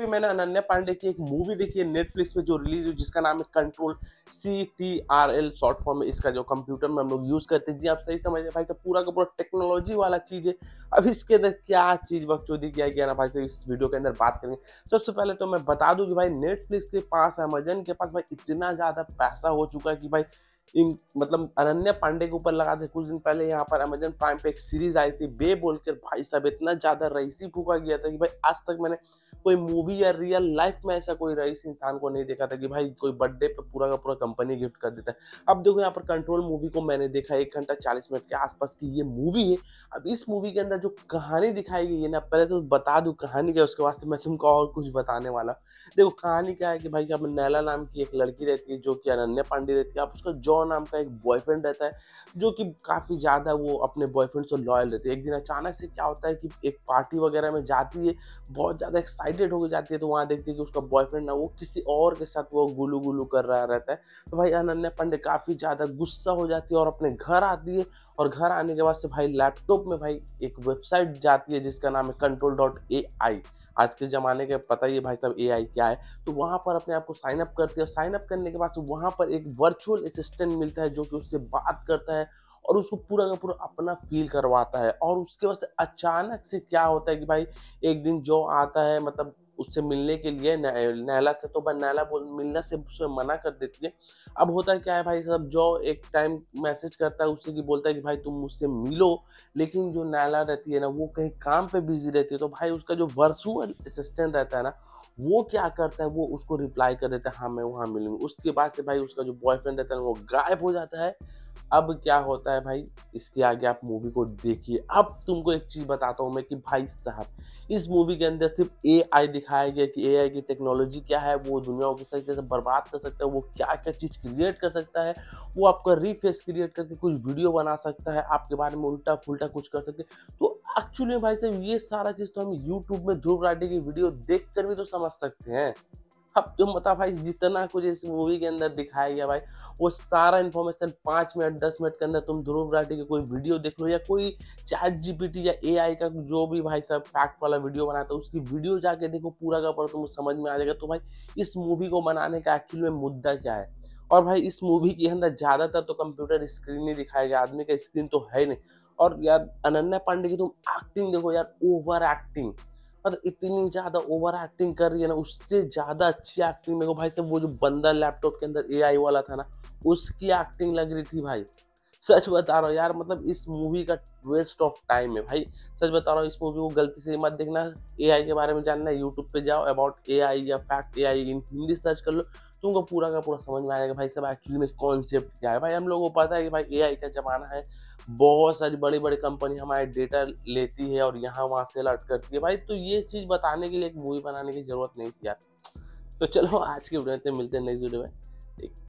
भी मैंने अनन्या पांडे की एक मूवी देखी है नेटफ्लिक्स पे जो रिलीज हुई जिसका नाम है control C T R L short form है इसका जो कंप्यूटर में हम लोग यूज करते हैं जी आप सही समझ रहे भाई साहब पूरा का पूरा टेक्नोलॉजी वाला चीज है अब इसके अंदर क्या चीज वक्त चौधरी किया गया ना भाई साहब इस वीडियो के अंदर बात करेंगे सबसे पहले तो मैं बता दूँ कि भाई नेटफ्लिक्स के पास अमेजन के पास भाई इतना ज़्यादा पैसा हो चुका है कि भाई इन मतलब अनन्या पांडे के ऊपर लगा थे कुछ दिन पहले यहाँ पर अमेजन प्राइम पे एक सीरीज आई थी बे बोलकर भाई साहब इतना ज्यादा रईसी फूका गया था कि भाई आज तक मैंने कोई मूवी या रियल लाइफ में ऐसा कोई रईस इंसान को नहीं देखा था कि भाई कोई बर्थडे पे पूरा का पूरा कंपनी गिफ्ट कर देता है अब देखो यहाँ पर कंट्रोल मूवी को मैंने देखा एक घंटा चालीस मिनट के आसपास की ये मूवी है अब इस मूवी के अंदर जो कहानी दिखाई गई है ना पहले तो बता दू कहानी क्या उसके वास्ते मैं तुमको और कुछ बताने वाला देखो कहानी क्या है कि भाई अब नैला नाम की एक लड़की रहती है जो कि अनन्या पांडे रहती है आप उसका जॉब जॉ नाम का एक बॉयफ्रेंड रहता है जो कि काफ़ी ज़्यादा वो अपने बॉयफ्रेंड से लॉयल रहती है एक दिन अचानक से क्या होता है कि एक पार्टी वगैरह में जाती है बहुत ज़्यादा एक्साइटेड होकर जाती है तो वहाँ देखती है कि उसका बॉयफ्रेंड ना वो किसी और के साथ वो गुलू गुलू कर रहा रहता है तो भाई अनन्या पांडे काफ़ी ज़्यादा गुस्सा हो जाती है और अपने घर आती है और घर आने के बाद से भाई लैपटॉप में भाई एक वेबसाइट जाती है जिसका नाम है कंट्रोल डॉट ए आई आज के ज़माने के पता ही है भाई साहब ए आई क्या है तो वहाँ पर अपने आप को साइनअप करती है और साइनअप करने के बाद वहाँ पर एक वर्चुअल असिस्टेंट पर्सन मिलता है जो कि उससे बात करता है और उसको पूरा का पूरा अपना फील करवाता है और उसके वजह से अचानक से क्या होता है कि भाई एक दिन जो आता है मतलब उससे मिलने के लिए नैला से तो भाई नैला बोल मिलने से उसमें मना कर देती है अब होता है क्या है भाई सब जो एक टाइम मैसेज करता है उससे कि बोलता है कि भाई तुम मुझसे मिलो लेकिन जो नैला रहती है ना वो कहीं काम पे बिजी रहती है तो भाई उसका जो वर्चुअल असिस्टेंट रहता है ना वो क्या करता है वो उसको रिप्लाई कर देता है हाँ मैं वहाँ मिलूंगी उसके बाद से भाई उसका जो बॉयफ्रेंड रहता है वो गायब हो जाता है अब क्या होता है भाई इसके आगे आप मूवी को देखिए अब तुमको एक चीज़ बताता हूँ मैं कि भाई साहब इस मूवी के अंदर सिर्फ ए आई दिखाया गया कि ए आई की टेक्नोलॉजी क्या है वो दुनिया को किस तरीके से बर्बाद कर सकता है वो क्या क्या चीज़ क्रिएट कर सकता है वो आपका रीफेस क्रिएट करके कुछ वीडियो बना सकता है आपके बारे में उल्टा फुलटा कुछ कर सकते तो एक्चुअली भाई साहब ये सारा चीज़ तो हम यूट्यूब में ध्रुव राटे की वीडियो देख कर भी तो समझ सकते हैं अब तुम बताओ भाई जितना कुछ इस मूवी के अंदर दिखाया गया भाई वो सारा इन्फॉर्मेशन पाँच मिनट दस मिनट के अंदर तुम ध्रुव राठी की कोई वीडियो देख लो या कोई चैट जीपीटी या एआई का जो भी भाई सब फैक्ट वाला वीडियो बनाता है उसकी वीडियो जाके देखो पूरा का पूरा तुम्हें समझ में आ जाएगा तो भाई इस मूवी को बनाने का एक्चुअल में मुद्दा क्या है और भाई इस मूवी के अंदर ज़्यादातर तो कंप्यूटर स्क्रीन नहीं दिखाया गया आदमी का स्क्रीन तो है नहीं और यार अनन्या पांडे की तुम एक्टिंग देखो यार ओवर एक्टिंग मतलब इतनी ज़्यादा ओवर एक्टिंग कर रही है ना उससे ज़्यादा अच्छी एक्टिंग मेरे को भाई साहब वो जो बंदा लैपटॉप के अंदर ए वाला था ना उसकी एक्टिंग लग रही थी भाई सच बता रहा हूँ यार मतलब इस मूवी का वेस्ट ऑफ टाइम है भाई सच बता रहा हूँ इस मूवी को गलती से मत देखना ए के बारे में जानना है यूट्यूब पे जाओ अबाउट ए या fact AI in Hindi search कर लो तुमको पूरा का पूरा समझ में आएगा भाई सब एक्चुअली में कॉन्सेप्ट क्या है भाई हम लोगों को पता है कि भाई ए का ज़माना है बहुत सारी बड़ी बड़ी कंपनी हमारे डेटा लेती है और यहाँ वहाँ से अलर्ट करती है भाई तो ये चीज़ बताने के लिए एक मूवी बनाने की ज़रूरत नहीं थी यार तो चलो आज के वीडियो में मिलते हैं नेक्स्ट वीडियो में